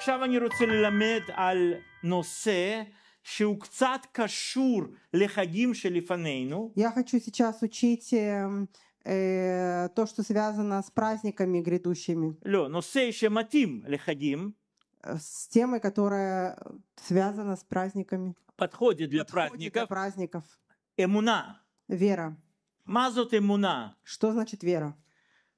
ועכשיו אני רוצה ללמד על נושא שהוא קצת קשור לחגים שלפנינו. Я хочу сейчас учить эм, э, то, что связано с праздниками грядущими. לא, נושא שמתאים לחגים. С темой, которая связана с праздниками. Подходит для праздников. праздников. Эмуна. Вера. Мазут эмуна. Что значит вера?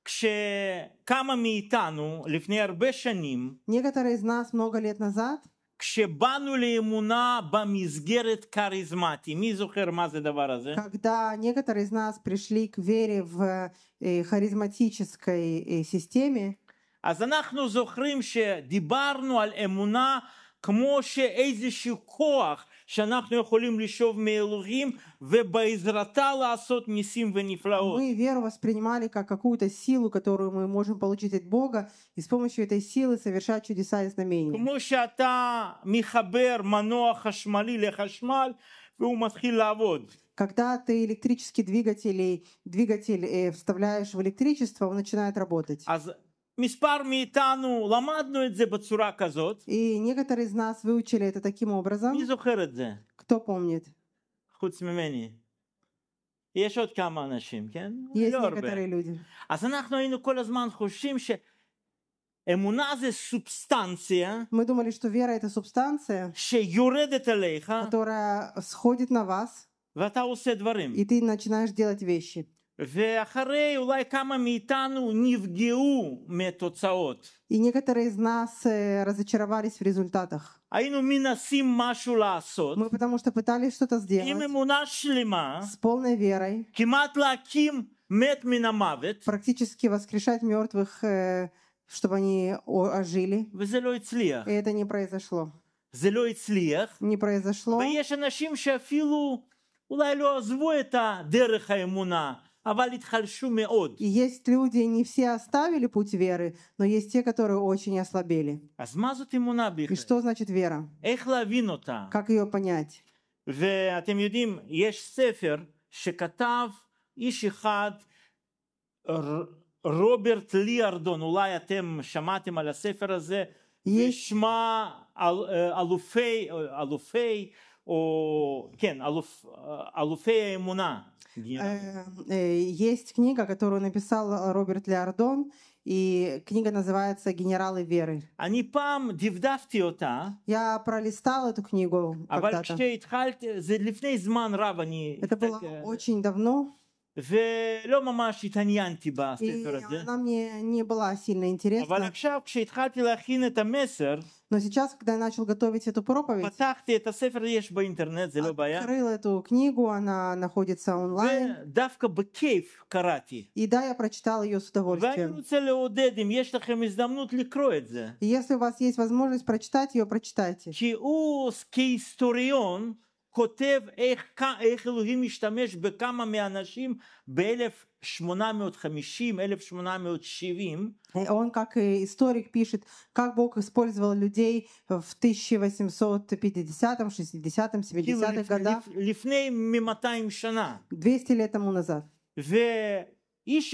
כשכמה מאיתנו לפני הרבה שנים, некоторые из нас много лет назад, כשבאנו לאמונה במסגרת כריזמטי, מי זוכר מה זה הדבר הזה? когда некоторые из нас пришли к вере в э, харизматической э, системе, אז אנחנו זוכרים שדיברנו על אמונה כמו שאיזשהו כוח שאנחנו יכולים לשאוב מאלוהים ובעזרתה לעשות ניסים ונפלאות. Мы веру воспринимали как какую-то силу, которую мы можем получить от Бога, и с помощью этой силы совершать чудеса и знамения. כמו שאתה מחבר מנוע חשמלי לחשמל, והוא מתחיל לעבוד. когда ты электрический двигатель, двигатель э, вставляешь в электричество, он начинает работать. А и некоторые из нас выучили это таким образом. Кто помнит? יש עוד כמה אנשים, כן? יש לא הרבה. אז אנחנו היינו כל הזמן חושבים ש... אמונה זה סובסטנציה, мы думали, что вера это субстанция, שיורדת עליך, которая сходит на вас, ואתה עושה דברים, и ты начинаешь делать вещи. И некоторые из нас э, разочаровались в результатах. Мы потому что пытались что-то сделать с полной верой, практически воскрешать мертвых, э, чтобы они ожили. И это не произошло. Не произошло. ויש אנשים שאפילו אולי לא עזבו את הדרך האמונה, и есть люди, не все оставили путь веры, но есть те, которые очень ослабели. И что значит вера? Как ее понять? ואתם יודעים, יש ספר שכתב איש אחד, רוברט ליארדון, אולי אתם שמעתם על הספר הזה, יש שמה о, кен, алуф, э, алуфея имуна. Э, э, есть книга, которую написал Роберт Леардон, и книга называется «Генералы веры». Они пам Я пролистал эту книгу а Это было очень давно. ולא ממש התעניינתי בספר הזה. אבל עכשיו כשהתחלתי להכין את המסר, Но сейчас, когда я начал готовить эту проповедь, открыл эту книгу, она находится онлайн. И да, я прочитал ее с удовольствием. Если у вас есть возможность прочитать ее, прочитайте. כותב איך, איך אלוהים השתמש בכמה מהאנשים ב-1850-1870. Он, как историк, пишет, как Бог использовал людей в 1850-м, 60-м, 70-х годах. 200 лет тому назад. И один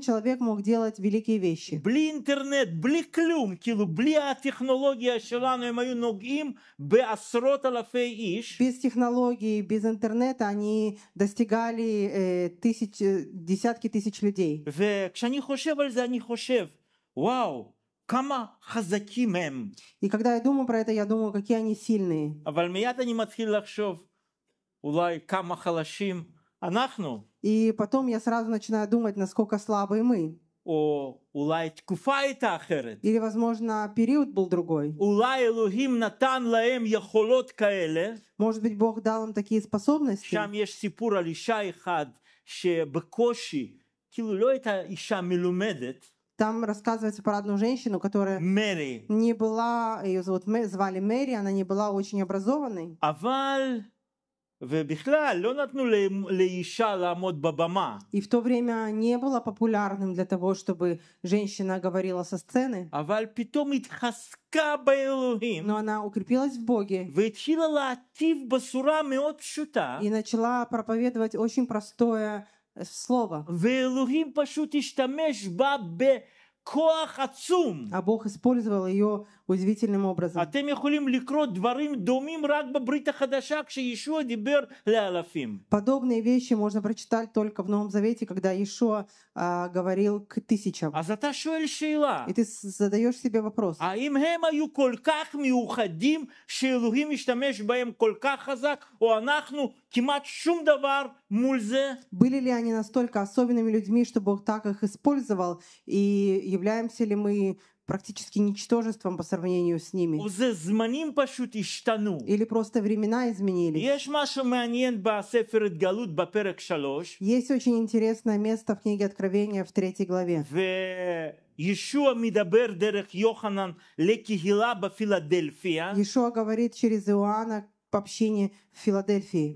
человек мог делать великие вещи. Бли интернет, бли клюм, килу, бли а технология а шелану и мою ногим, бе асрот алафей Без технологий, без интернета они достигали э, тысяч, э, десятки тысяч людей. Ве, кшани хошев альзе, они хошев, вау, כמה חזקים הם. И когда я думаю про это, я думаю, какие они сильные. אבל מיד אני מתחיל לחשוב, אולי כמה חלשים. И потом я сразу начинаю думать, насколько слабые мы. Или, возможно, период был другой. Может быть, Бог дал им такие способности. Там есть сипур על אישה אחד שבקושי, כאילו לא הייתה אישה מלומדת. Там рассказывается про одну женщину, которая Мэри. не была, ее зовут, звали Мэри, она не была очень образованной. אבל и в то время не было популярным для того, чтобы женщина говорила со сцены. Но она укрепилась в Боге. И начала проповедовать очень простое э, слово. А Бог использовал ее удивительным образом. А Подобные вещи можно прочитать только в Новом Завете, когда Иешуа а, говорил к тысячам. А за то, И ты задаешь себе вопрос. А им уходим, баем хазак, о анахну кимат шум Были ли они настолько особенными людьми, что Бог так их использовал, и являемся ли мы практически ничтожеством по сравнению с ними. Или просто времена изменились. Есть очень интересное место в книге Откровения в третьей главе. ישוע מדבר דרך יוחנן לקהילה בפילדלפיה. ישוע говорит через Иоанна общине в Филадельфии.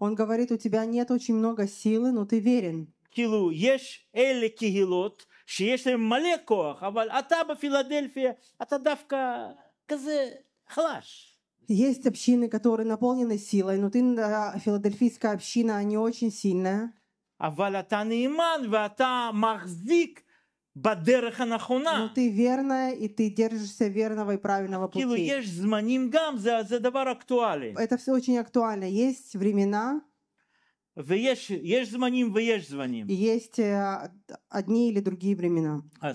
Он говорит, у тебя нет очень много силы, но ты верен. Есть общины, которые наполнены силой, но ты, филадельфийская община, а не очень сильная. אבל אתה נאמן ואתה מחזיק но ну, ты верная, и ты держишься верного и правильного пути. Это все очень актуально. Есть времена, ויש זמנים ויש זמנים. Есть э, одни или другие времена. А,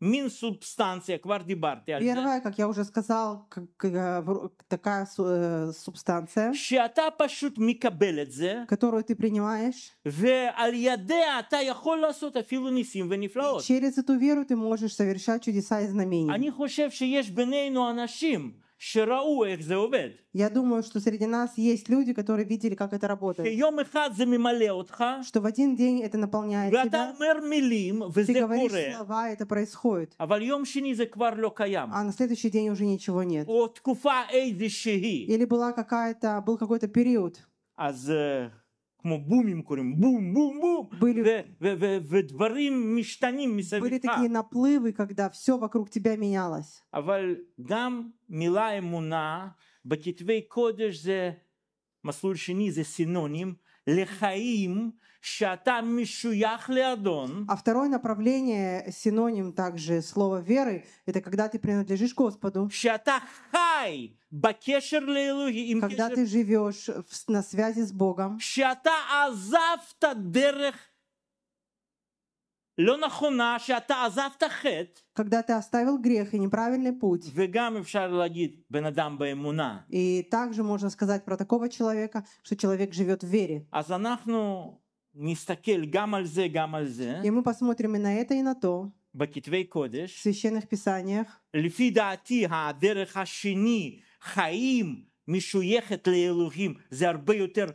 Минсубстанция квардибарте. Первая, как я уже сказал, э, такая э, субстанция, микабелетзе, которую ты принимаешь. Ве альядеа та Через эту веру ты можешь совершать чудеса и знамения. Они бенейну анашим. Я думаю, что среди нас есть люди, которые видели, как это работает. Что в один день это наполняет тебя. Ты говоришь слова, это происходит. А на следующий день уже ничего нет. Или была какая-то, был какой-то период. כמו בומים קוראים בום בום בום были, ודברים משתנים מסביבך. были такие наплывы когда все вокруг тебя менялось אבל גם מילה אמונה בכתבי קודש זה מסלול שני זה סינונים לחיים А второе направление, синоним также слова веры, это когда ты принадлежишь Господу. Когда ты живешь на связи с Богом. Когда ты оставил грех и неправильный путь. И также можно сказать про такого человека, что человек живет в вере. А נסתכל גם על זה, גם על זה. И мы посмотрим и на это, и на то. בכתבי קודש. В священных писаниях. לפי דעתי, הדרך השני, חיים, משויכת לאלוהים, זה הרבה יותר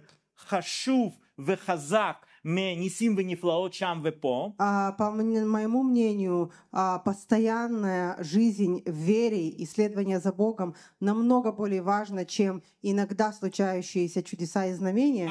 חשוב וחזק А, по моему мнению, а, постоянная жизнь в вере, исследование за Богом намного более важно, чем иногда случающиеся чудеса и знамения.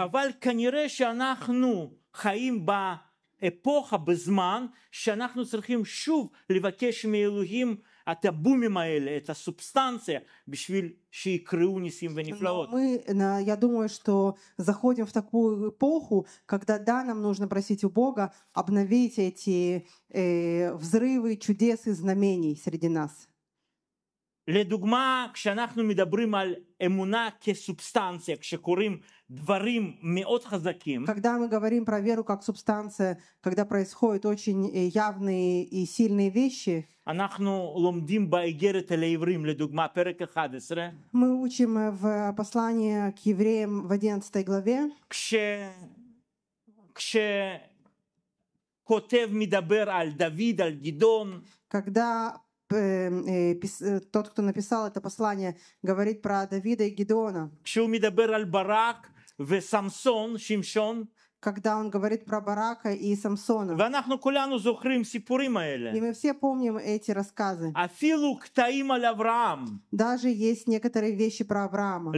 «А эпоха בזמן שאנחנו צריכים שוב לבקש מאלוהים הטבומים האלה, את הסובסטנציה, בשביל שיקראו ניסים ונפלאות. Мы, я думаю, что заходим в такую эпоху, когда, да, нам нужно просить у Бога обновить эти э, взрывы чудес и знамений среди нас. לדוגמה כשאנחנו מדברים על אמונה כסובסטנציה כשקורים דברים מאוד חזקים. когда мы говорим про веру как субстанция когда происходят очень э, явные и сильные вещи. אנחנו לומדים באיגרת אל העברים לדוגמה פרק 11. мы учим э, в послании к евреям в 11 главе. כש... כש... כותב מדבר על דוד, על גדעון. когда Э, э, тот, кто написал это послание, говорит про Давида и Гедеона. когда он говорит про Барака и Самсона. И мы все помним эти рассказы. Даже есть некоторые вещи про Авраама.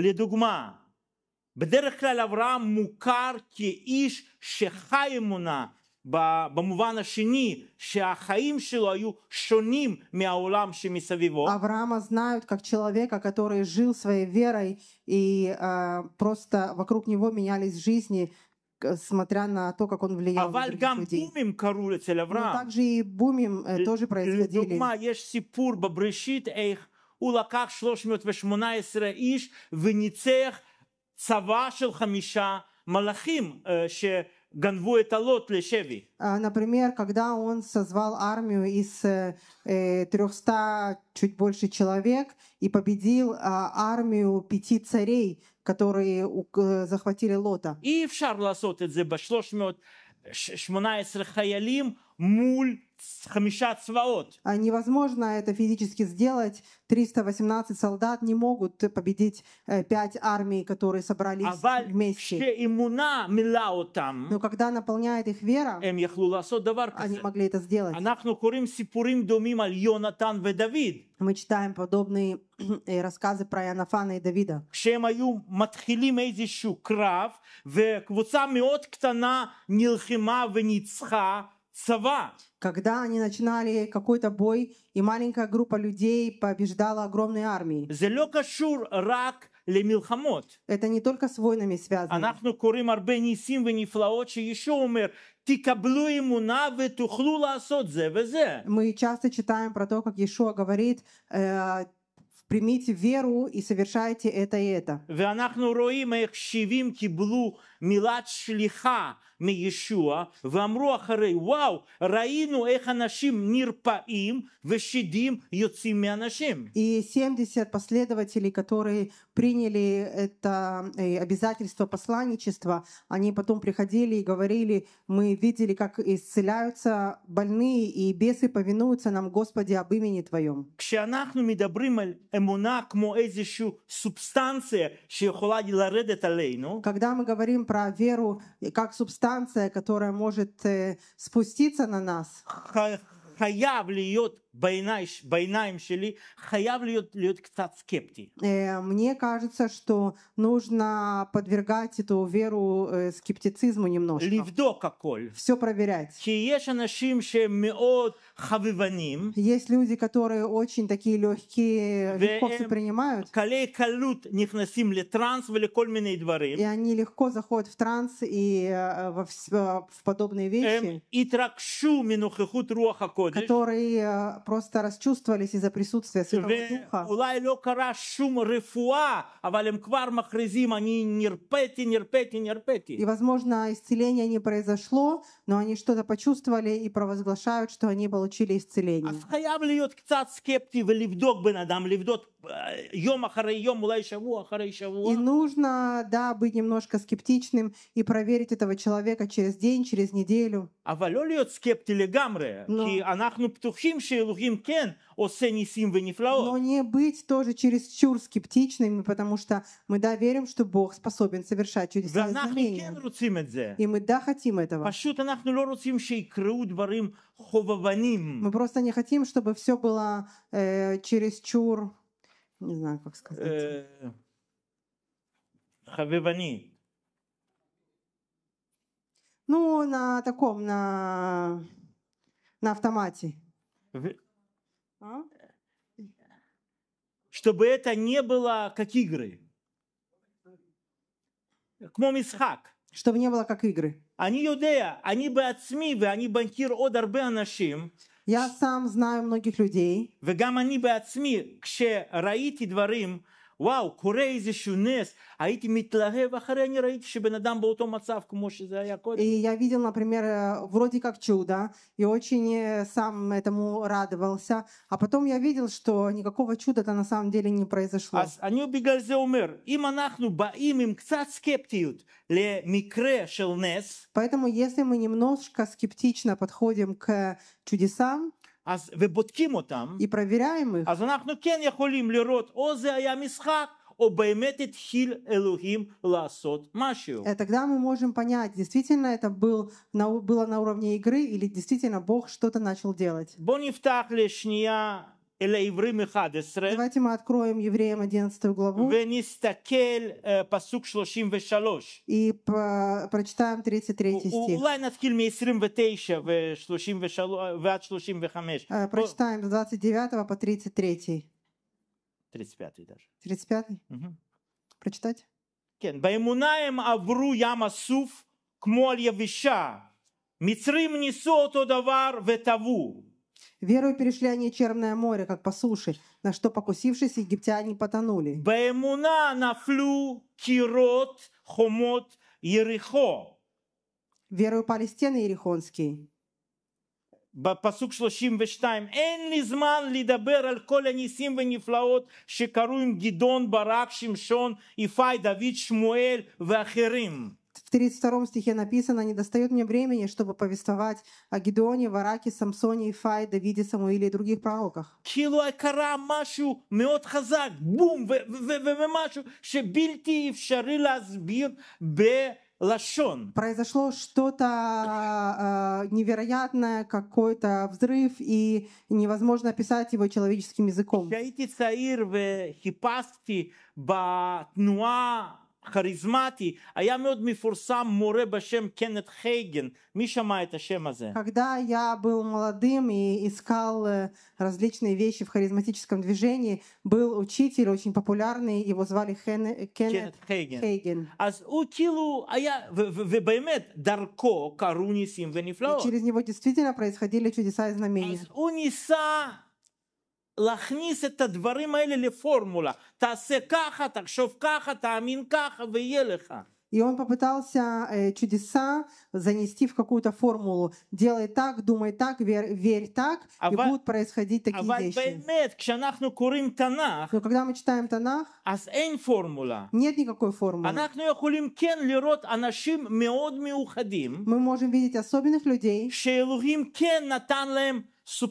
בדרך כלל אברהם מוכר כאיש שחי אמונה, במובן השני שהחיים שלו היו שונים מהעולם שמסביבו. Авраама знают как человека, который жил своей верой и э, просто вокруг него менялись жизни, смотря на то, как он влиял на других людей. Но также и бумим э, тоже происходили. есть לדוגמה, יש סיפור בבראשית איך הוא לקח 318 איש וניצח צבא של חמישה מלאכים, uh, а, например, когда он созвал армию из 300 э, э, чуть больше человек и победил а, армию пяти царей, которые захватили Лота. אי אפשר לעשות את 318 חיילים а невозможно это физически сделать. 318 солдат не могут победить э, пять армий, которые собрались вместе. Но когда наполняет их вера, эм они могли это сделать. Мы читаем подобные э, рассказы про Янафана и Давида. כשהם היו מתחילים איזשהו קרב, Сова, когда они начинали какой-то бой, и маленькая группа людей побеждала огромной армии. Зелёка шур рак Это не только с войнами связано. Анахну курим умер ему везе. Мы часто читаем про то, как Иешуа говорит, э, примите веру и совершайте это и это. роим шивим מילת שליחה מישוע, ואמרו אחרי, וואו, ראינו איך нирпаим, вешидим ושדים יוצאים מאנשים. И 70 последователей, которые приняли это э, обязательство посланничества, они потом приходили и говорили, мы видели, как исцеляются больные, и бесы повинуются нам, Господи, об имени Твоем. כשאנחנו מדברים על אמונה כמו איזושהי סובסטנציה שיכולה לרדת עלינו, когда мы говорим про веру как субстанция, которая может э, спуститься на нас. חייב להיות Э, мне кажется, что нужно подвергать эту веру э, скептицизму немножко. Все проверять. Есть люди, которые очень такие легкие, э, легко все эм, принимают. И они легко заходят в транс и в подобные эм, вещи. которые просто расчувствовались из-за присутствия Святого Духа. А и, возможно, исцеление не произошло, но они что-то почувствовали и провозглашают, что они получили исцеление. А Э, и нужно, да, быть немножко скептичным и проверить этого человека через день, через неделю. А валолиот скепти легамре, ки анахну птухим шейлухим кен, осе нисим венифлаот. Но не быть тоже чересчур скептичными, потому что мы, да, верим, что Бог способен совершать чудеса и знамения. И мы, да, хотим этого. Мы просто не хотим, чтобы все было э, чересчур не знаю, как сказать. Э, Хавивани. Ну, на таком, на, на автомате. А? Чтобы это не было как игры. Кмом Исхак. Чтобы не было как игры. Они יודע, אני בעצמי, ואני מכיר עוד הרבה אנשים, я сам знаю многих людей. וגם אני בעצמי, כשראיתי דברים, וואו, קורה איזשהו נס, הייתי מתלהב, אחרי אני ראיתי שבן אדם באותו מצב כמו שזה היה קודם. Я видел, например, э, вроде как чудо, и очень э, сам этому радовался, а потом я видел, что никакого чуда-то на самом деле не произошло. אז אני בגלל זה אומר, אם אנחנו באים עם קצת סקפטיות למקרה של נס, Поэтому, если мы немножко скептично подходим к чудесам, אז, ובודקים אותם, и проверяем их, אז אנחנו כן יכולים לראות או זה היה משחק או באמת התחיל אלוהים לעשות משהו. Э, тогда мы можем понять, действительно это был, на, было на уровне игры или действительно Бог что-то начал делать. בוא נפתח לשנייה Давайте мы откроем Евреям 11 главу э, и по, прочитаем 33 стих. Э, э, прочитаем с 29 по 33. 35 даже. 35? Угу. Прочитать? כן, באמונה הם עברו ים הסוף כמו על יבשה. מצרים ניסו אותו דבר Верою перешли они Черное море, как по суше, на что, покусившись, египтяне потонули. Баэмуна нафлю кирот хомот Ерехо. Верою пали стены Ерехонские. בפסוק 32, אין לי זמן לדבר על כל הניסים ונפלאות שקרו עם גדעון, ברק, שמשון, יפאי, דוד, שמואל ואחרים в 32 стихе написано, «Не достает мне времени, чтобы повествовать о Гедеоне, Вараке, Самсоне, Ифае, Давиде, Самуиле и других пророках». Произошло что-то э, невероятное, какой-то взрыв, и невозможно описать его человеческим языком харизматий, а я мед мифурсам море башем Кеннет Хейген. Мишама это шемазе. Когда я был молодым и искал э, различные вещи в харизматическом движении, был учитель очень популярный, его звали Хен... Э, Кеннет Хейген. Хейген. Аз утилу, а я вебаймет дарко каруни сим венифлао. И через него действительно происходили чудеса и знамения. Аз униса להכניס את הדברים האלה לפורמולה. תעשה ככה, תחשוב ככה, תאמין ככה, ויהיה לך. И он попытался э, чудеса занести в какую-то формулу. Делай так, думай так, верь, верь так, а и будут происходить а такие вещи. Но когда мы читаем Танах, нет никакой формулы. Ну мы можем видеть особенных людей, что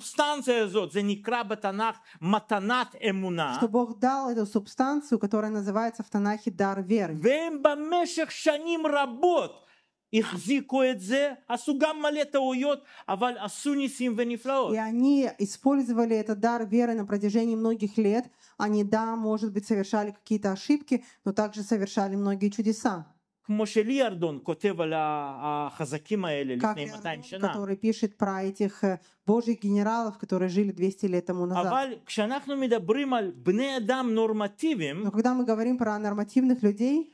Бог дал эту субстанцию, которая называется в Танахе дар веры. И они использовали этот дар веры на протяжении многих лет. Они, да, может быть, совершали какие-то ошибки, но также совершали многие чудеса. כמו שליארדון כותב על החזקים האלה לפני 200 שנה. который пишет про этих э, божьих генералов, которые жили 200 лет тому назад. но когда мы говорим про нормативных людей,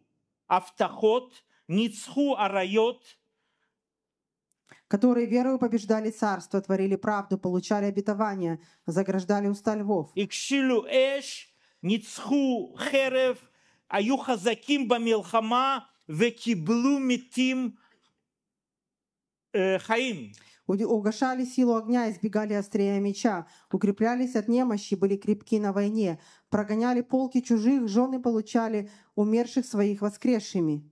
Автоход, Ницху Арайот, которые верою побеждали царство, творили правду, получали обетование, заграждали уста львов. Икшилу эш, ницху херев, היו חזקים במלחמה וקיבלו מתים חיים угошали силу огня, избегали острия меча, укреплялись от немощи, были крепки на войне, прогоняли полки чужих, жены получали умерших своих воскресшими.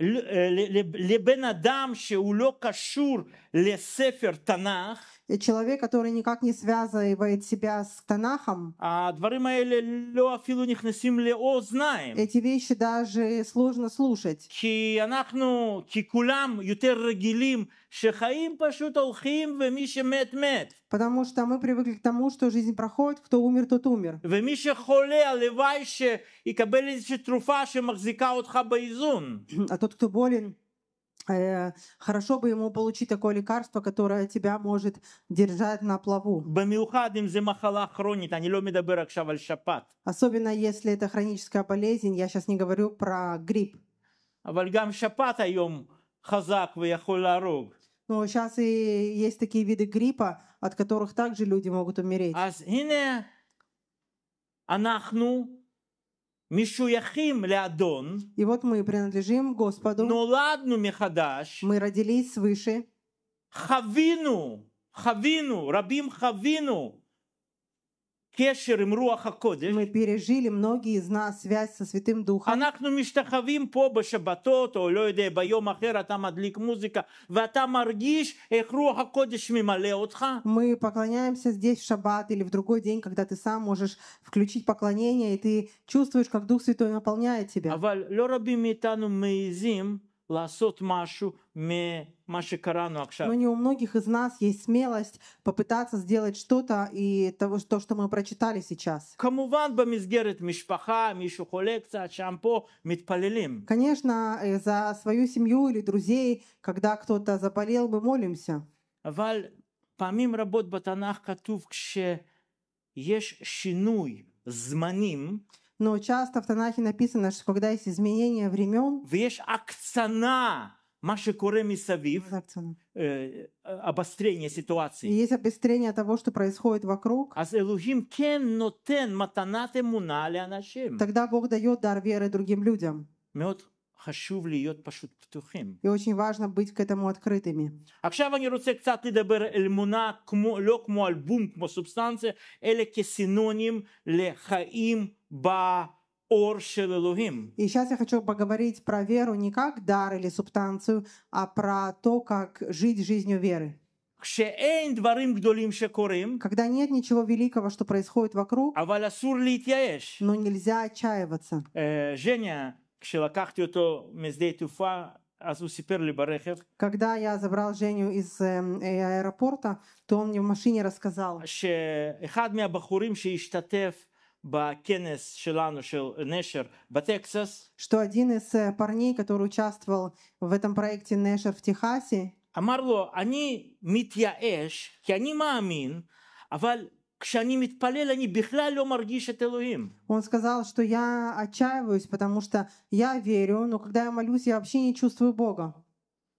לבן אדם שהוא לא лесефер Танах. И человек, который никак не связывает себя с Танахом. А дворы мои ло филу нихнесим о знаем. Эти вещи даже сложно слушать. Ки анахну, ки кулам ютер рагилим, шехаим пашут олхим, ве мише мет мет. Потому что мы привыкли к тому, что жизнь проходит, кто умер, тот умер. Ве мише холе, аливайше, и кабелизе труфаше ше махзика отха баизун. А тот, кто болен, Э, хорошо бы ему получить такое лекарство, которое тебя может держать на плаву. Особенно если это хроническая болезнь, я сейчас не говорю про грипп. Но сейчас и есть такие виды гриппа, от которых также люди могут умереть. אז הנה אנחנו Мишуяхим И вот мы принадлежим Господу. Но ладно, Мы родились свыше. Хавину, хавину, рабим хавину. Мы пережили многие из нас связь со Святым Духом. אנחנו משתחווים פה בשבתות, או לא יודע, ביום адлик музыка. מדליק מוזיקה, ואתה מרגיש איך רוח הקודש ממלא אותך. Мы поклоняемся здесь в шаббат или в другой день, когда ты сам можешь включить поклонение, и ты чувствуешь, как Дух Святой наполняет тебя. אבל לא רבים מאיתנו но не у многих из нас есть смелость попытаться сделать что-то и того, то, что мы прочитали сейчас. Конечно, э, за свою семью или друзей, когда кто-то заболел, мы молимся. פעמים רבות בתנ"ך כתוב כשיש שינוי זמנים но часто в Танахе написано, что когда есть изменение времен, ויש акцена, מה שקורה савив, э, обострение ситуации. есть обострение того, что происходит вокруг, אז אלוהים כן נותן מתנת אמונה לאנשים. тогда Бог дает дар веры другим людям. מאוד и очень важно быть к этому открытыми. עכשיו אני רוצה קצת לדבר אל מונה כמו, לא כמו אלבום, כמו סובסטנציה, אלא כסינונים И сейчас я хочу поговорить про веру не как дар или субстанцию, а про то, как жить жизнью веры. когда нет ничего великого, что происходит вокруг, а Но нельзя отчаиваться. Э, Женя, когда я забрал Женю из эм, э, аэропорта, то он мне в машине рассказал, בכנס שלנו של נשר בטקסס. что один из э, парней, который участвовал в этом проекте Нэшер в Техасе, אמר לו, אני מתייאש, כי אני מאמין, אבל он сказал, что я отчаиваюсь, потому что я верю, но когда я молюсь, я вообще не чувствую Бога.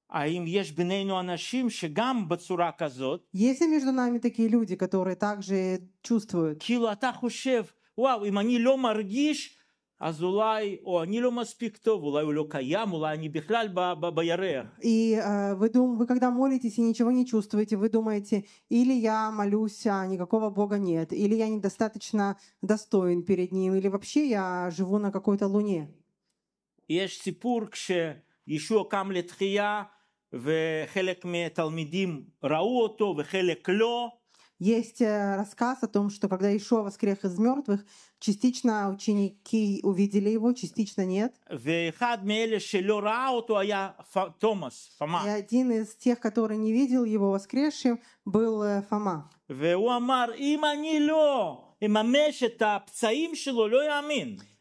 А Есть ли между нами такие люди, которые также чувствуют? Вау, אם они לא מרגיש, אז אולי, או אני לא מספיק טוב, אולי הוא לא קיים, אולי אני בכלל И э, вы, дум, вы когда молитесь и ничего не чувствуете, вы думаете, или я молюсь, а никакого Бога нет, или я недостаточно достоин перед Ним, или вообще я живу на какой-то луне. Есть יש סיפור כשישוע קם לתחייה וחלק מהתלמידים ראו אותו וחלק ло. Есть рассказ о том, что когда Ишуа воскрех из мертвых, Частично ученики увидели его, частично нет. А и один из тех, который не видел его воскресшим, был э, Фома. והוא אמר, אם אני לא אממש את הפצעים שלו,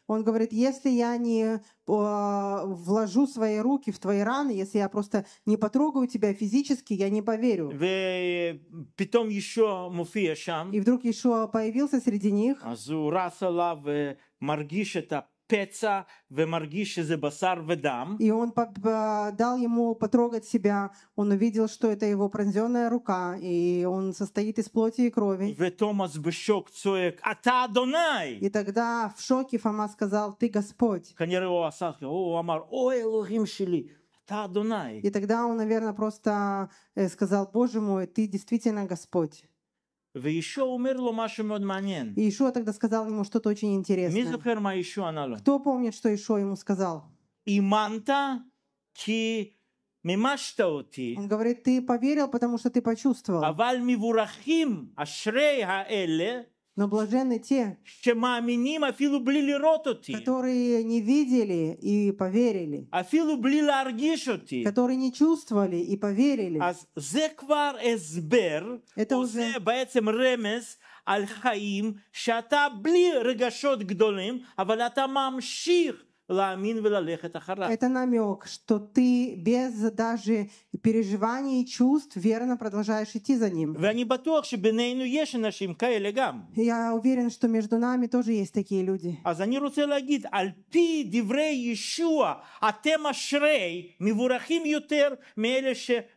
он говорит, если я не а, вложу свои руки в твои раны, если я просто не потрогаю тебя физически, я не поверю. И вдруг еще появился среди них. פצע ומרגיש שזה בשר ודם. И он э, дал ему потрогать себя. Он увидел, что это его пронзенная рука, и он состоит из плоти и крови. ותומאס בשוק צועק, אתה אדוני! И тогда в шоке Фома сказал, ты Господь. כנראה הוא עשה, הוא אמר, о אלוהים שלי, אתה אדוני. И тогда он, наверное, просто э, сказал, Боже мой, ты действительно Господь. И Ишуа тогда сказал ему что-то очень интересное. Кто помнит, что Ишуа ему сказал? Иманта, ки Он говорит, ты поверил, потому что ты почувствовал. мивурахим. Ашрей ха эле. Но блаженны те, שמאמינים אפילו בלי לראות אותי, которые не видели и поверили, אפילו בלי להרגיש אותי, которые не чувствовали и поверили. אז זה כבר הסבר, это уже בעצם רמז על חיים שאתה בלי רגשות גדולים, אבל אתה ממשיך это намек, что ты без даже переживаний и чувств верно продолжаешь идти за ним. Я уверен, что между нами тоже есть такие люди. А,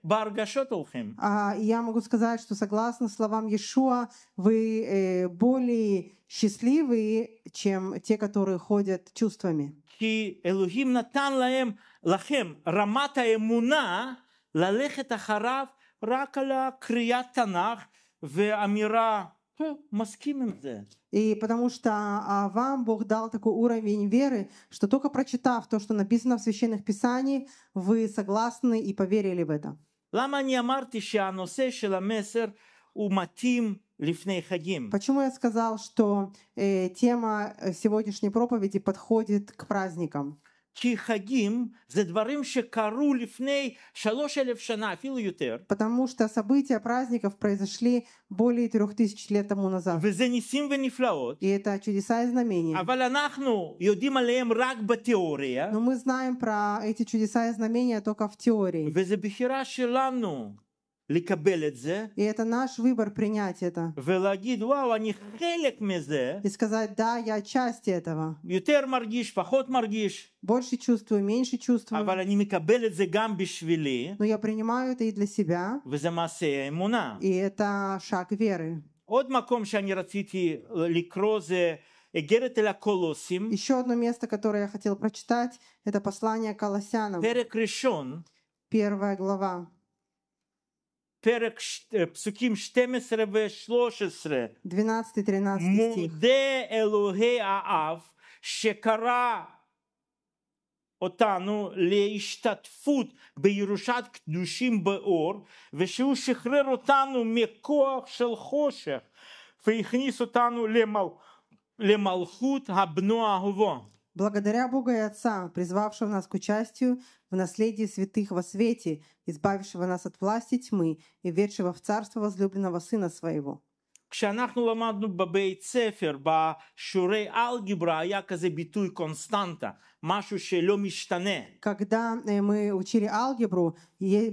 а, а я могу сказать, что согласно словам Иешуа, вы э, более счастливые, чем те, которые ходят чувствами. Хм, и потому что а, вам Бог дал такой уровень веры, что только прочитав то, что написано в священных писаниях, вы согласны и поверили в это. למה אני אמרתי שהנושא Уматим Почему я сказал, что э, тема э, сегодняшней проповеди подходит к праздникам? כי חגים זה דברים שקרו לפני שלוש אלף שנה, Потому что события праздников произошли более трех тысяч лет тому назад. И это чудеса и знамения. А Но мы знаем про эти чудеса и знамения только в теории. לקבל את זה. И это наш выбор принять это. ולהגיד וואו אני חלק מזה. И сказать да я часть этого. יותר מרגיש פחות מרגיש. Больше чувствую, меньше чувствую. אבל אני מקבל את זה גם בשבילי. Но я принимаю это и для себя. וזה מעשה אמונה. И это шаг веры. עוד מקום שאני רציתי לקרוא זה איגרת אל הקולוסים. Еще одно место, которое я хотел прочитать, это послание Колоссянам. פרק ראשון. Первая глава. פרק, פסוקים 12 ו-13. 12-13 מודה אלוהי האב שקרא אותנו להשתתפות בירושת קדושים באור ושהוא שחרר אותנו מכוח של חושך והכניס אותנו למל... למלכות הבנו אהובו. Благодаря Бога и Отца, призвавшего нас к участию в наследии святых во свете, избавившего нас от власти тьмы и ведшего в царство возлюбленного Сына Своего. כשאנחנו למדנו בבית ספר, בשיעורי אלגברה, היה כזה ביטוי קונסטנטה, משהו שלא משתנה. Когда э, мы учили алгебру,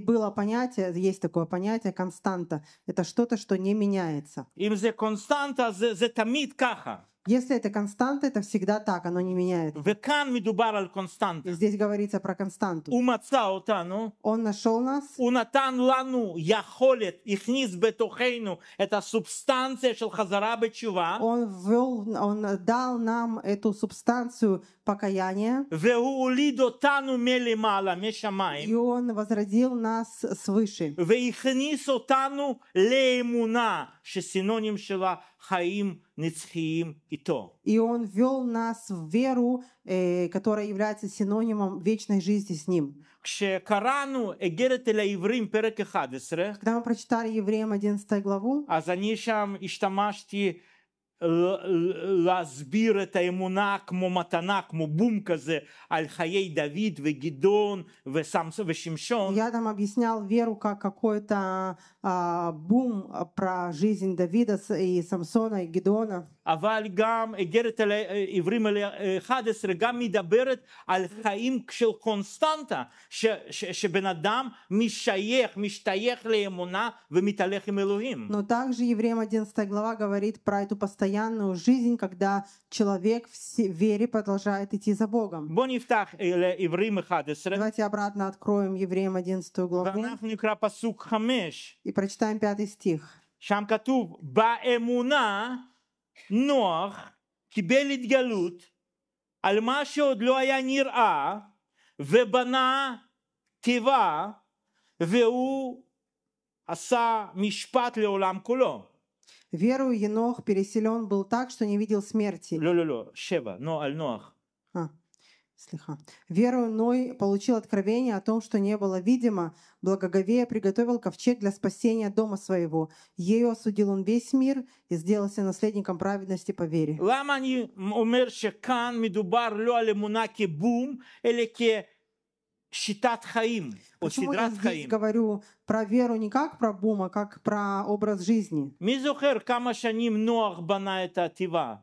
было понятие, есть такое понятие константа. Это что-то, что не меняется. אם זה קונסטנטה, זה, זה תמיד ככה. Если это константа, это всегда так, оно не меняется. וכאן מדובר על קונסטנטה. Здесь говорится про константу. הוא מצא אותנו. Он нашел нас. הוא נתן לנו יכולת, הכניס בתוכנו את הסובסטנציה של חזרה בתשובה. Он ввел, он дал нам эту субстанцию покаяния. והוא הוליד אותנו מלמעלה, משמיים. И он возродил нас свыше. והכניס אותנו לאמונה, שסינונים שלה хаим нецхиим ито. И Он вел нас в веру, э, которая является синонимом вечной жизни с Ним. когда мы прочитали Евреям 11 главу, אז אני שם השתמשתי להסביר את האמונה כמו מתנה, כמו בום כזה, על חיי דוד וגדעון ושמשון. Я там объяснял веру как какое-то הבום а, а, про жизнь Давида и Самсона и Гедеона. Но также Евреям 11 глава говорит про эту постоянную жизнь, когда человек в вере продолжает идти за Богом. Давайте обратно откроем Евреям 11 главу. ואנחנו נקרא פסוק 5. И прочитаем пятый стих. שם כתוב, באמונה נוח קיבל התגלות על מה שעוד לא היה נראה ובנה תיבה והוא עשה משפט לעולם כולו. Верую Енох переселен был так, что не видел смерти. לא, לא, לא, שבע, נו, על נוח. Слыха. Верою Ной получил откровение о том, что не было видимо. Благоговея приготовил ковчег для спасения дома своего. Ею осудил он весь мир и сделался наследником праведности по вере. למה אני Почему я здесь חיים? говорю про веру не как про бум, а как про образ жизни? מי זוכר כמה שנים נוח בנה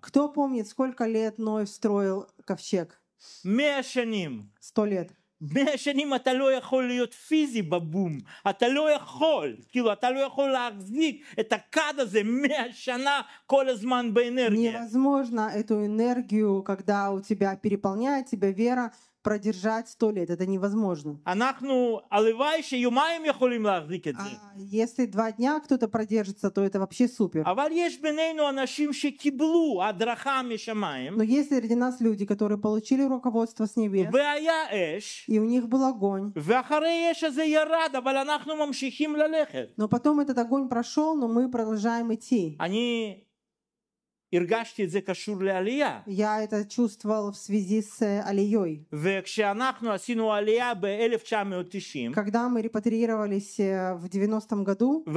Кто помнит, сколько лет Ной строил ковчег? 100 שנים. 100 לט. מאה שנים אתה לא יכול להיות פיזי בבום, אתה לא יכול, כאילו אתה לא יכול להחזיק את הכד הזה 100 שנה כל הזמן באנרגיה. невозможно эту энергию, когда у тебя переполняет тебя вера, продержать сто лет. Это невозможно. אנחנו, הלוואי שיומיים יכולים להחזיק את זה. Если два дня кто-то продержится, то это вообще супер. אבל יש בינינו אנשים שקיבלו הדרכה משמיים. Но есть среди нас люди, которые получили руководство с небес. והיה אש. И у них был огонь. ואחרי האש הזה ירד, אבל אנחנו ממשיכים ללכת. Но потом этот огонь прошел, но мы продолжаем идти. אני я это чувствовал в связи с э, Алией. Когда мы репатриировались э, в 90-м году, и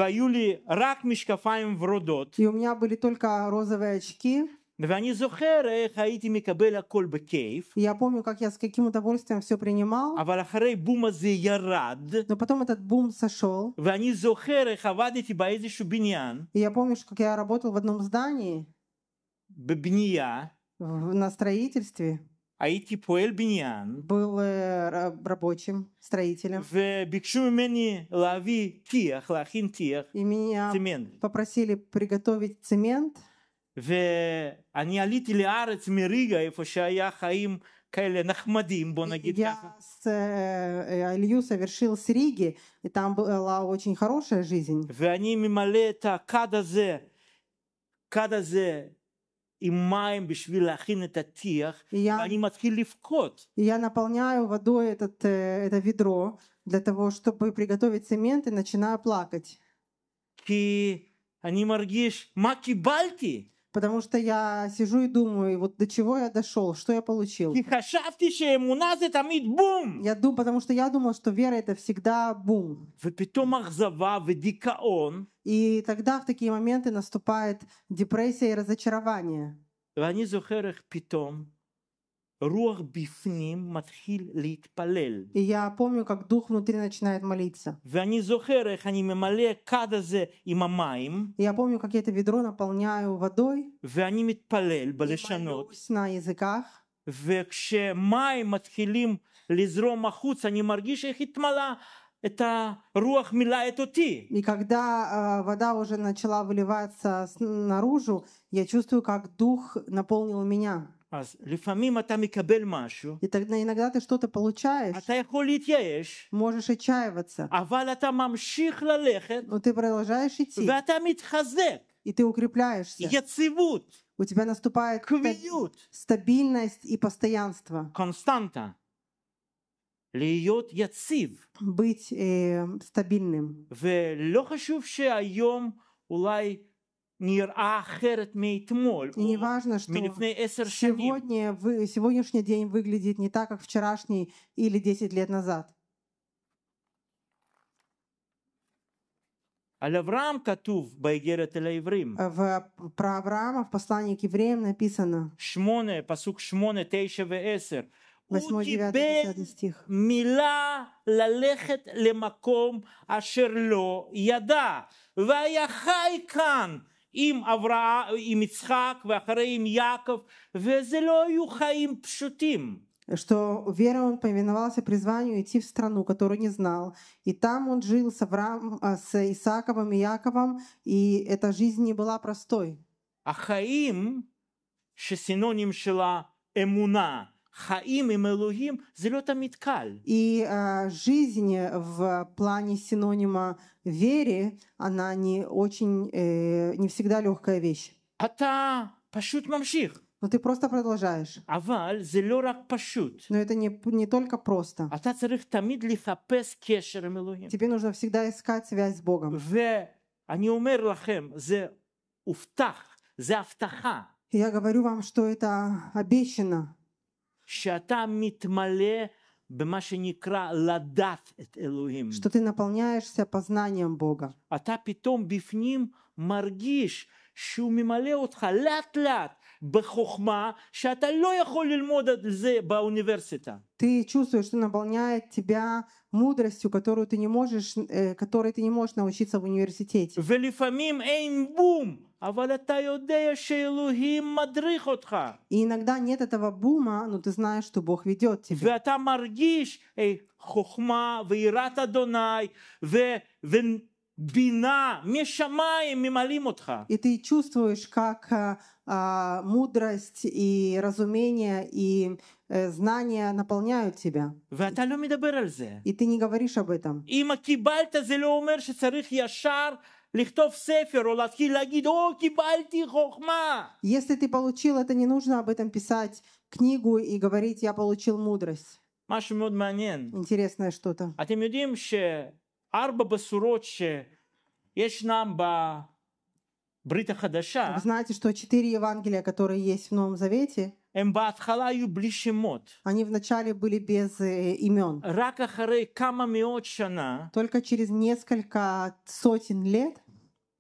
у меня были только розовые очки, ואני זוכר איך הייתי מקבל הכל בכיף. Я помню, как я с каким удовольствием все принимал. אבל אחרי בום הזה ירד. Но потом этот бум сошел. ואני זוכר איך עבדתי באיזשהו בניין. Я помню, как я работал в одном здании бебния. В, на строительстве. הייתי а פועל Биньян был э, рабочим, строителем. В וביקשו ממני лави טיח, להכין טיח, и меня цемент. попросили приготовить цемент. В ואני עליתי לארץ מריגה, איפה שהיה חיים כאלה נחמדים, בוא נגיד Я ככה. с Илью э, э, совершил с Риги, и там была очень хорошая жизнь. В они את הכד кадазе כד עם מים בשביל להכין את הטיח, я, ואני Я наполняю водой этот, э, это ведро для того, чтобы приготовить цемент, и начинаю плакать. כי אני מרגיש, Маки קיבלתי? Потому что я сижу и думаю, вот до чего я дошел, что я получил. Я думаю, потому что я думал, что вера это всегда бум. И тогда в такие моменты наступает депрессия и разочарование. רוח בפנים מתחיל להתפלל. Я помню, как дух внутри начинает молиться. ואני они зохеры, они ממלא כד הזה עם המים. Я помню, как я это ведро наполняю водой. ואני מתפלל בלשונות. на языках. וכשמים מתחילים לזרום החוץ, אני מרגיש איך התמלא это руах Это ты. И когда э, вода уже начала выливаться наружу, я чувствую, как дух наполнил меня. И тогда иногда ты что-то получаешь. Можешь отчаиваться. Но ты продолжаешь идти. И ты укрепляешься. У тебя наступает стабильность и постоянство. Константа. להיות יציב. быть э, стабильным. ולא חשוב שהיום אולי а неважно, что сегодня, сегодняшний день выглядит не так, как вчерашний или 10 лет назад. в אברהם כתוב באיגרת אל העברים. про Авраама в послании к евреям написано. שמונה, פסוק שמונה, תשע ועשר. הוא קיבל מילה ללכת למקום אשר לא ידע, והיה חי כאן עם אברהם, עם יצחק ואחרי עם יעקב, וזה לא היו חיים פשוטים. что вера он повиновался призванию идти в страну, которую не знал. И там он жил с, Авраам, а, с Исааковым и Яковом, и эта жизнь не была простой. а что синоним шила эмуна, Хаим и Мелухим זה לא И а, жизнь в плане синонима вере, она не очень, э, не всегда легкая вещь. А אתה пашут мамших. Но ну, ты просто продолжаешь. אבל זה пашут. Но это не, не только просто. А אתה צריך тамид לחפש קשר עם אלוהים. Тебе нужно всегда искать связь с Богом. они умер лахем за уфтах за הבטחה. Я говорю вам, что это обещано. Что ты наполняешься познанием Бога. А та питом бифним בפנים что שהוא ממלא אותך לאט לאט בחוכמה שאתה לא יכול ללמוד את ба באוניברסיטה. Ты чувствуешь, что наполняет тебя мудростью, которую ты не можешь, э, которой ты не можешь научиться в университете. ולפעמים אין בום. И иногда нет этого бума, но ты знаешь, что Бог ведет тебя. И ты чувствуешь, как э, а, мудрость и разумение и э, знания наполняют тебя. И ты не говоришь об этом. Если ты получил это, не нужно об этом писать книгу и говорить «я получил мудрость». Интересное что-то. אתם יודעים שארבע בשורות שישנם בברית החדשה. Вы знаете, что четыре Евангелия, которые есть в Новом Завете, они вначале были без э, имен. Только через несколько сотен лет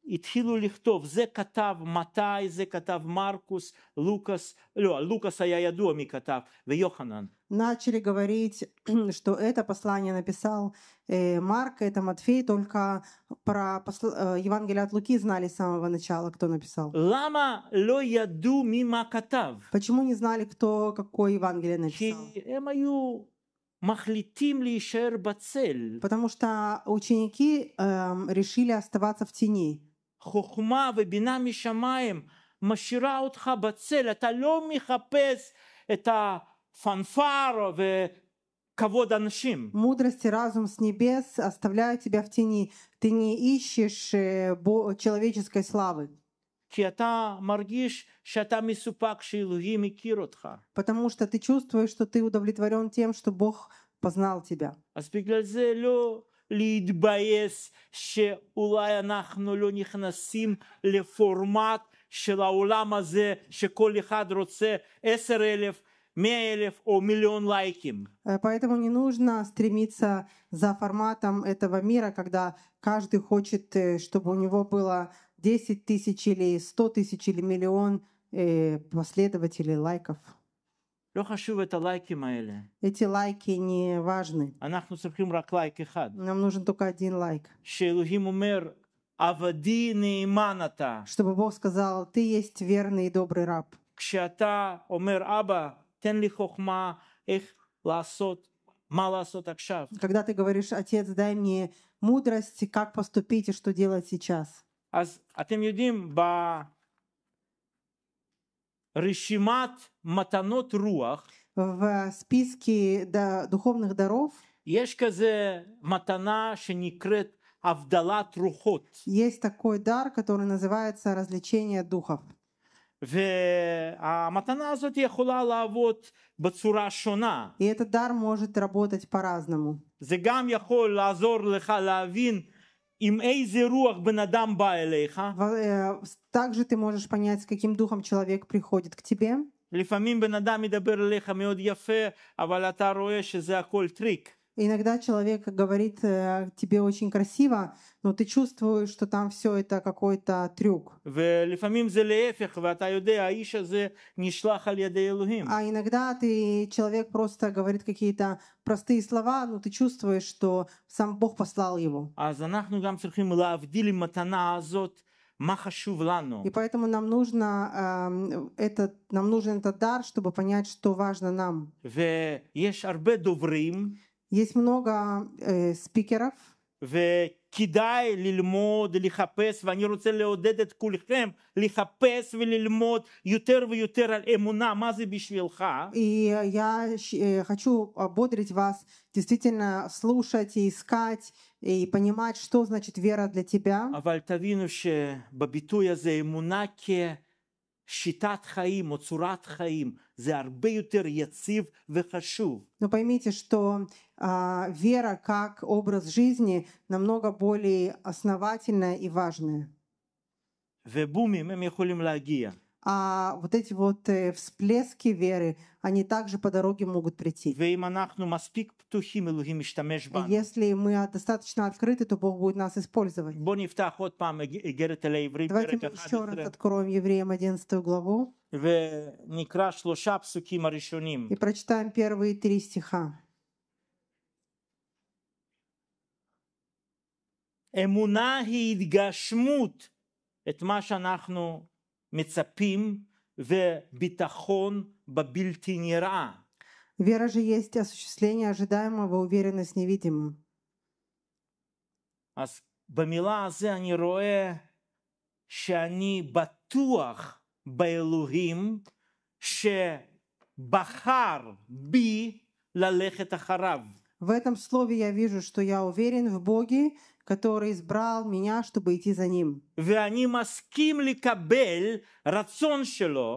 התחילו לכתוב, זה כתב מתי, זה כתב מרקוס, לוקאס, לא, לוקאס היה ידוע מי כתב, ויוחנן. Начали говорить, что это послание написал э, Марк, это Матфей, только про посл... э, Евангелие от Луки знали с самого начала, кто написал. Почему не знали, кто какой Евангелие написал? מחליטים להישאר בצל. Потому что ученики э, решили оставаться в тени. חוכמה ובינה משמיים משאירה אותך בצל, אתה לא מחפש את הפנפר וכבוד אנשים. Мудрость и разум с небес оставляют тебя в тени. Ты не ищешь э, человеческой славы. כי אתה מרגיש שאתה מסופק שאלוהים הכיר אותך. Потому что ты чувствуешь, что ты удовлетворен тем, что Бог познал тебя. אז בגלל זה לא להתבייש שאולי אנחנו לא נכנסים לפורמט של העולם הזה שכל אחד רוצה עשר אלף Поэтому не нужно стремиться за форматом этого мира, когда каждый хочет, э, чтобы у него было 10 тысяч или 100 тысяч или миллион э, последователей лайков. Эти лайки не важны. Нам нужен только один лайк. Чтобы Бог сказал, ты есть верный и добрый раб. Когда ты говоришь, отец, дай мне мудрости, как поступить и что делать сейчас. אז אתם יודעים, решимат матанот руах. В списке до духовных даров יש כזה מתנה שנקראת הבדלת רוחות. Есть такой дар, который называется развлечение духов. והמתנה הזאת יכולה вот בצורה שונה. И этот дар может работать по-разному. Зегам גם יכול לעזור лавин им эйзи руах бенадам ба элейха. Также ты можешь понять, с каким духом человек приходит к тебе. לפעמים בן אדם מדבר אליך מאוד יפה, אבל אתה רואה שזה הכל טריק. Иногда человек говорит э, тебе очень красиво, но ты чувствуешь, что там все это какой-то трюк. А иногда ты человек просто говорит какие-то простые слова, но ты чувствуешь, что сам Бог послал его. А И поэтому нам нужно э, этот, нам нужен этот дар, чтобы понять, что важно нам. יש много ספיקרов. וכדאי ללמוד, לחפש, ואני רוצה לעודד את כולכם לחפש וללמוד יותר ויותר על אמונה, מה זה בשבילך. И я хочу ободрить вас действительно слушать и искать и понимать, что значит вера для тебя. אבל תבינו שבביטוי הזה אמונה כ... Считать хаим, цурат хаим, за арбеютер яцив вехашу. Но поймите, что вера как образ жизни намного более основательная и важная. ובומים הם יכולים להגיע. а вот эти вот э, всплески веры, они также по дороге могут прийти. Если мы а, достаточно открыты, то Бог будет нас использовать. Давайте мы еще раз откроем Евреям 11 главу и прочитаем первые три стиха. אמונה היא התגשמות את מה מצפים וביטחון בבלתי נראה. Вера же есть осуществление ожидаемого, уверенность невидимым. אז במילה הזה אני רואה שאני בטוח באלוהים שבחר בי ללכת אחריו. В этом слове я вижу, что я уверен в Боге который избрал меня, чтобы идти за ним.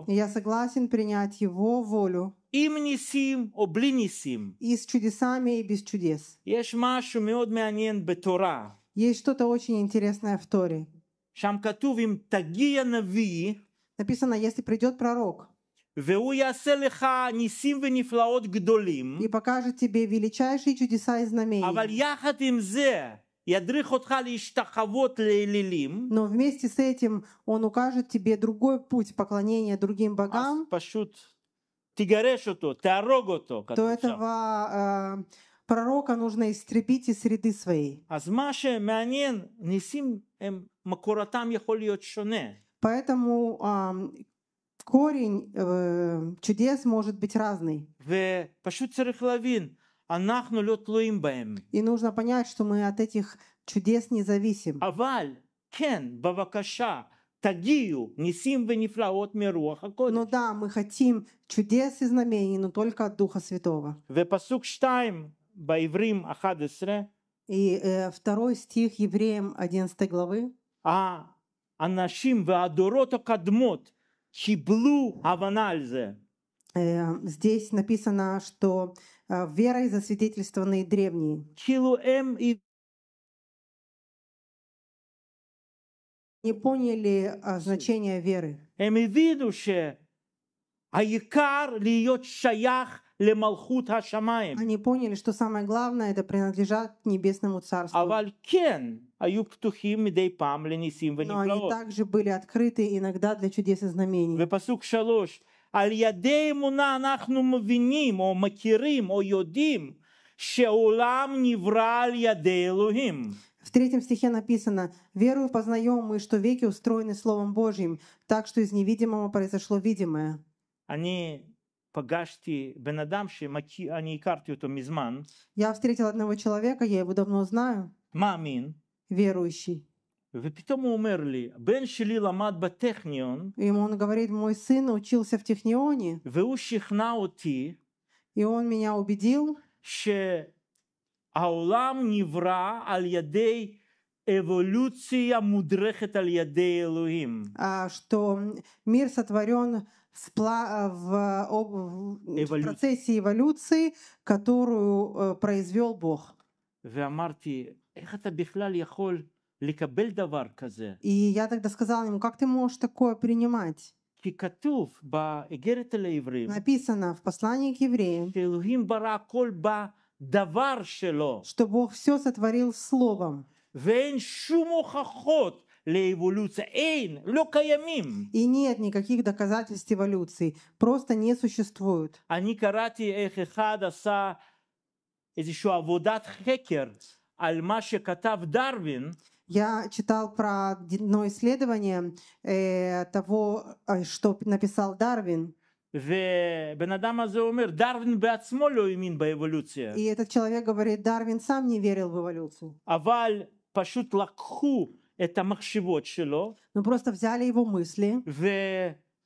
я согласен принять его волю. עם ניסים או בלי ניסים. чудесами и без чудес. יש משהו מאוד מעניין בתורה. Есть что-то очень интересное в Торе. שם כתוב אם תגיע נביא. Написано, если придет пророк. והוא יעשה לך ניסים ונפלאות גדולים. И покажет тебе величайшие чудеса и знамения. אבל יחד עם זה, но вместе с этим он укажет тебе другой путь поклонения другим богам. А То этого э, пророка нужно истребить из среды своей. А эм, Поэтому корень э, чудес может быть разный. ופשוט צריך и нужно понять, что мы от этих чудес не зависим. Но а ну да, мы хотим чудес и знамений, но только от Духа Святого. И э, второй стих Евреям 11 главы. А אנשים והדורות הקדמות קיבלו הבנה Эм, здесь написано, что э, верой засвидетельствованы древние. Чилу эм и не поняли э, значение веры. הם הבינו שהעיקר להיות שייך למלכות השמיים. Они поняли, что самое главное это принадлежать небесному царству. אבל כן, היו פתוחים מדי פעם לניסים ונפלאות. Но они также были открыты иногда для чудес знамений. ופסוק שלוש, על ידי אמונה אנחנו מבינים או מכירים או יודעים שהעולם נברא על ידי אלוהים. В третьем стихе написано «Верую познаем мы, что веки устроены Словом Божьим, так что из невидимого произошло видимое». Они погашти бенадам, они карти то мизман. Я встретил одного человека, я его давно знаю. Мамин. Верующий. ופתאום הוא אומר לי, הבן שלי למד בטכניון. אם הוא גברית מוי סין, учился в טכניוני. והוא שכנע אותי. И он меня убедил, שהעולם נברא על ידי эволюция мудрехет аль яде Элохим. Что мир сотворен в, в, в, в процессе эволюции, которую произвел Бог. ואמרתי, איך אתה בכלל יכול и я тогда сказала ему, как ты можешь такое принимать? написано в послании к евреям, что Бог все сотворил словом, И нет никаких доказательств эволюции. Просто не существует. אני קראתי איך я читал про одно исследование э, того, э, что написал Дарвин. Дарвин ובן אדם הזה אומר, דרווין בעצמו לא האמין באבולוציה. אבל פשוט לקחו את המחשבות שלו. Ну, просто взяли его мысли.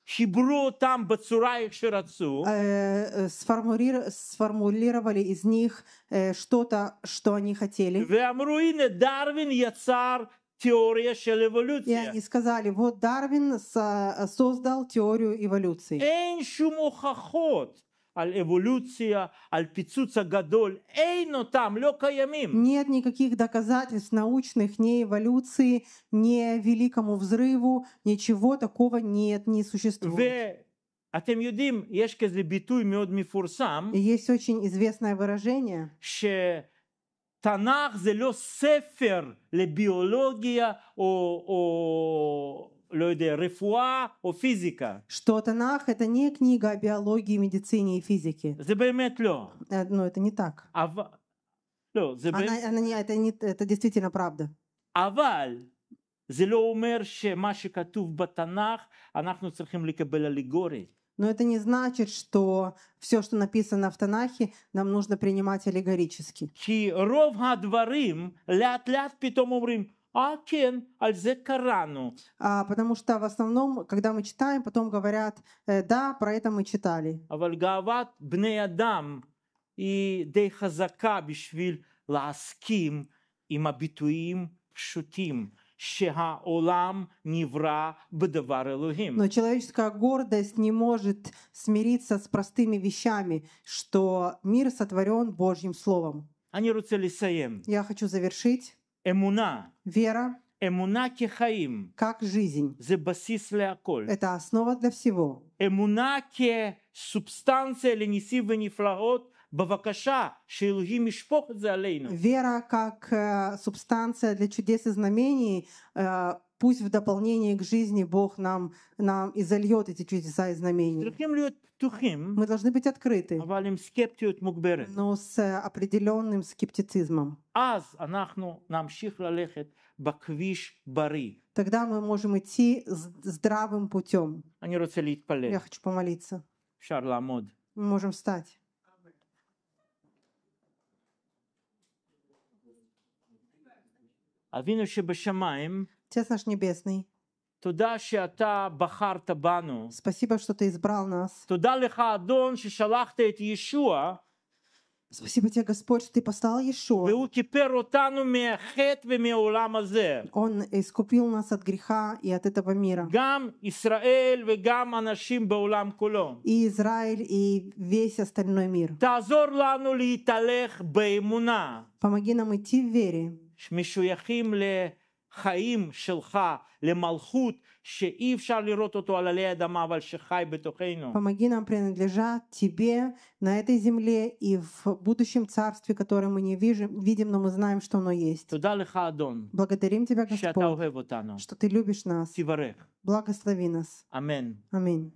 Хибро там бацураих ширацу. Э, э, сформулировали из них э, что-то, что они хотели. Веамруине Дарвин яцар теория шел эволюции. И они сказали, вот Дарвин создал теорию эволюции. Эн על эволюция, על гадоль. Эй, но там לא ямим? Нет никаких доказательств научных ни эволюции, ни великому взрыву, ничего такого нет, не существует. אתם יודעים, יש כזה ביטוי מאוד מפורסם. Есть очень известное выражение. שתנ"ך זה לא ספר לביולוגיה או... או... לא יודע, רפואה או Что Танах это не книга о биологии, медицине и физике. זה באמת Но это не так. אבל... לא, זה она, באמת... она, не, это, не, это действительно правда. אבל זה לא אומר שמה שכתוב בתנ"ך אנחנו צריכים לקבל אלגורית. Но это не значит, что все, что написано в Танахе, нам нужно принимать аллегорически. כי רוב הדברים לאט לאט פתאום אומרים «А, а, потому что в основном, когда мы читаем, потом говорят, э, да, про это мы читали. Но человеческая гордость не может смириться с простыми вещами, что мир сотворен Божьим Словом. Я хочу завершить. Эмуна. Вера. Эмуна кехаим. Как жизнь. זה בסיס להכל. Это основа для всего. אמונה כסובסטנציה לניסים ונפלאות בבקשה שאלוהים ישפוך את זה עלינו. Вера как э, субстанция для чудес и знамений э, пусть в дополнение к жизни Бог нам, нам и зальет эти чудеса и знамения. Мы должны быть открыты, но с э, определенным скептицизмом. Тогда мы можем идти здравым путем. Я хочу помолиться. Мы можем встать. אבינו שבשמיים, Отец наш Небесный, תודה שאתה בחרת בנו. Спасибо, что ты избрал нас. תודה לך, אדון, ששלחת את ישוע. Спасибо тебе, Господь, что ты послал Иешуа. והוא כיפר אותנו מהחטא ומהעולם הזה. Он искупил нас от греха и от этого мира. גם ישראל וגם אנשים בעולם כולו. И Израиль, и весь остальной мир. תעזור לנו להתהלך באמונה. Помоги нам идти в вере. שמשויכים ל... חיים שלך למלכות שאי אפשר לראות אותו על עלי אדמה אבל שחי בתוכנו. Помоги нам принадлежать тебе на этой земле и в будущем царстве, которое мы не видим, видим, но мы знаем, что оно есть. תודה לך אדון. Благодарим тебя, Господь, שאתה אוהב אותנו. что ты любишь нас. תברך. Благослови нас. אמן. Аминь.